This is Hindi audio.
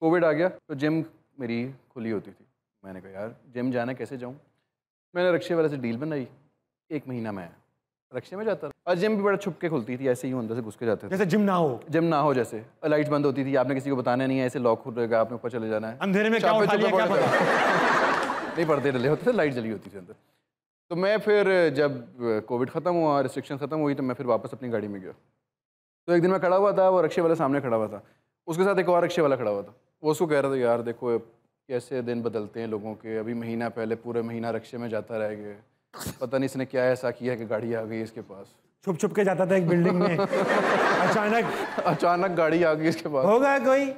कोविड आ गया तो जिम मेरी खुली होती थी मैंने कहा यार जिम जाना कैसे जाऊँ मैंने रक्षे वाले से डील बनाई एक महीना में आया रक्षे में जाता और जिम भी बड़ा छुप के खुलती थी ऐसे ही अंदर से घुस के जाते थे जैसे जिम ना हो जिम ना हो जैसे लाइट बंद होती थी आपने किसी को बताना नहीं है ऐसे लॉक रहेगा आपने ऊपर चले जाना है अंधेरे में क्या उठा लिया क्या पता नहीं पढ़ते डले होते थे लाइट जली होती थी अंदर तो मैं फिर जब कोविड ख़त्म हुआ रिस्ट्रिक्शन ख़त्म हुई तो मैं फिर वापस अपनी गाड़ी में गया तो एक दिन मैं खड़ा हुआ था वो रक्षे वाला सामने खड़ा हुआ था उसके साथ एक और रक्षे वाला खड़ा हुआ था वो उसको कह रहा था यार देखो कैसे दिन बदलते हैं लोगों के अभी महीना पहले पूरे महीना रक्शे में जाता रह गए पता नहीं इसने क्या ऐसा किया कि गाड़ी आ गई इसके पास छुप छुप के जाता था एक बिल्डिंग में अचानक अचानक गाड़ी आ गई इसके पास होगा कोई